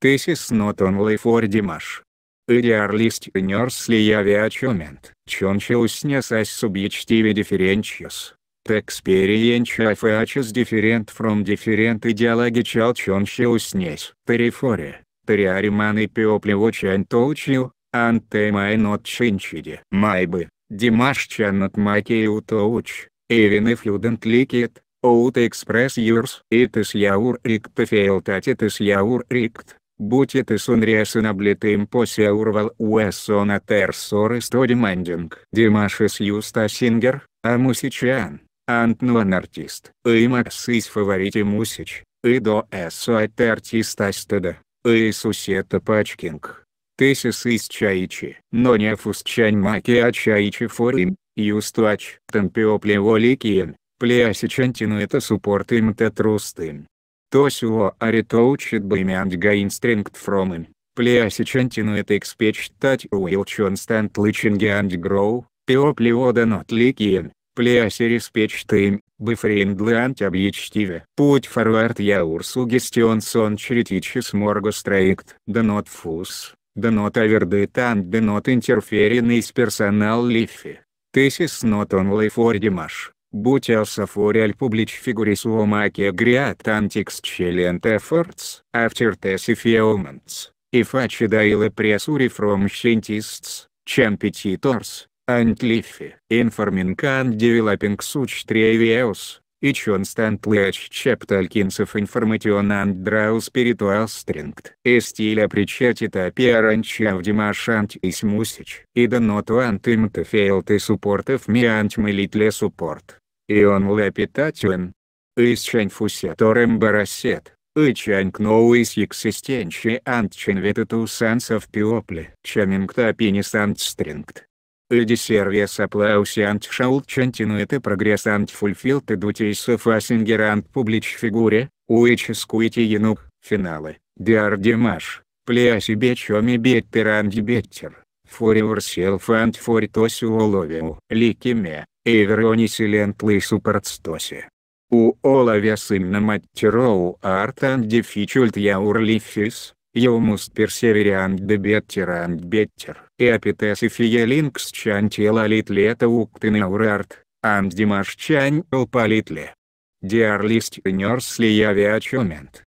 This is not only for Dimash. Idear listeners aviachomment, consciousness as subjective differentius. Experiential features different from different ideological consciousness. Periphery, terrariman и pioplewochan touchiu, and they may not change. Maybe, Dimash cannot make you touch, even if you don't like it, out express yours. It is your rict felt at it is your rict. Будет и Сонриасен облитым посе урвал уэссона от Эрсоры сто демандинг. Димашис Юста Сингер, а Мусичан, Антнуан артист. И Максис фаворите Мусич, и до Эсо от артиста стыда, и Сусета Пачкинг. Тесис из Чаичи. Но не фусчань маки а Чаичи форим, юстуач, тампиоплеволикиен, плеасичантину это суппорт им тетрустым. Toshuo are touched by Mianjga instinct from him. Please continue it expect that will constant leaching and grow, people would not like him. Please respect him, be friendly and objective. Put forward your suggestions on critiques more strict. Do not fuss, do not overdo and do not interfere in his personal life. This is not only for Dimash. Butios of Oral Public Figures Uomakia Great Antics Chilent Efforts, After Tessifioments, Ifachidaila Pressuri from Scientists, Champetitors, and Leafy. Informing and Developing Such Trivials, each constant leach chaptalkins of information and draw spiritual strength. Estila prichet appearance of dimashant is musich. Ida not want him to fail to support of me and militle support. Ion lepitation. Ischan fusiator embarasset. Ичань кноуис ексистенчи антчен ветету сансов пиопли. Чамингта пенисант стрингт. Эди сервис аплауси антшаулчантину это прогресс антфульфилт идутейс фасингер ант публич фигуре, уическуити енук, финалы, диар димаш, пляси бечоми беттер анди беттер, фори урселф ант фори тоси уоловиу ликиме, эверони силент лысу партстоси. У оловя сынна маттероу арт анди фичульт яурлифис, я Йомус персевериант дебеттерант беттер, эпитес и фиелинкс чантел алитле это аурарт, уктенеурарт, андимаш чань полполитле. Диарлистинерс лиявиачомент.